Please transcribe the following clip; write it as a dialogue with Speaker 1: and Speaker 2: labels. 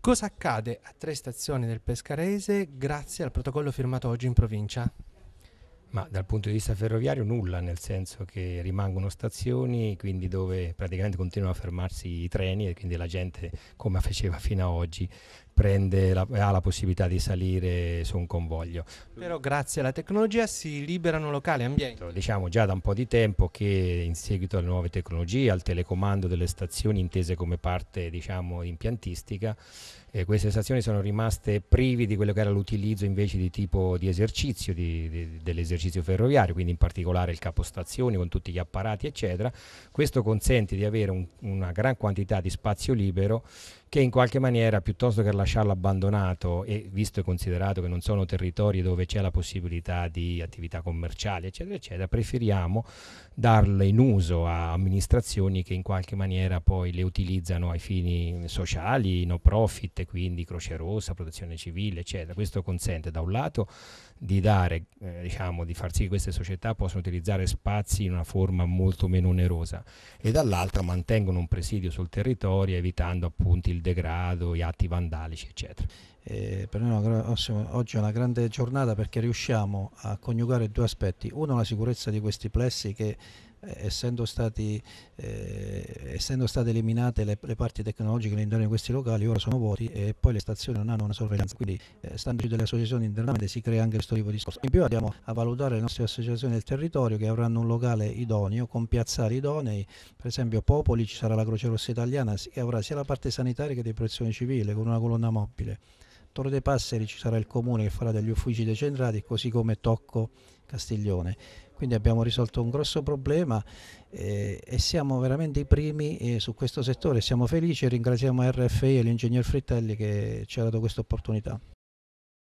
Speaker 1: Cosa accade a tre stazioni del Pescarese grazie al protocollo firmato oggi in provincia? Ma dal punto di vista ferroviario nulla, nel senso che rimangono stazioni, quindi dove praticamente continuano a fermarsi i treni e quindi la gente, come faceva fino ad oggi, prende la, ha la possibilità di salire su un convoglio. Però grazie alla tecnologia si liberano locali e ambienti. Certo, diciamo già da un po' di tempo che in seguito alle nuove tecnologie, al telecomando delle stazioni intese come parte diciamo, impiantistica, eh, queste stazioni sono rimaste privi di quello che era l'utilizzo invece di tipo di esercizio, di, di, dell'esercizio ferroviario, quindi in particolare il capostazione con tutti gli apparati eccetera. Questo consente di avere un, una gran quantità di spazio libero che in qualche maniera piuttosto che lasciare lasciarlo abbandonato e visto e considerato che non sono territori dove c'è la possibilità di attività commerciali, eccetera, eccetera, preferiamo darle in uso a amministrazioni che in qualche maniera poi le utilizzano ai fini sociali, no profit, quindi Croce Rossa, Protezione Civile, eccetera. Questo consente da un lato di dare, eh, diciamo, di far sì che queste società possano utilizzare spazi in una forma molto meno onerosa e dall'altra mantengono un presidio sul territorio evitando appunto il degrado,
Speaker 2: gli atti vandalici biologici, eccetera. Eh, per noi oggi è una grande giornata perché riusciamo a coniugare due aspetti, uno la sicurezza di questi plessi che eh, essendo, stati, eh, essendo state eliminate le, le parti tecnologiche all'interno di questi locali, ora sono vuoti e poi le stazioni non hanno una sorveglianza, quindi eh, standoci delle associazioni internamente si crea anche questo tipo di discorso. In più andiamo a valutare le nostre associazioni del territorio che avranno un locale idoneo, con piazzali idonei, per esempio Popoli ci sarà la Croce Rossa Italiana che avrà sia la parte sanitaria che di protezione civile con una colonna mobile. Torre dei Passeri ci sarà il comune che farà degli uffici decentrati, così come Tocco Castiglione. Quindi abbiamo risolto un grosso problema eh, e siamo veramente i primi eh, su questo settore. Siamo felici e ringraziamo RFI e l'ingegner Frittelli che ci ha dato questa opportunità.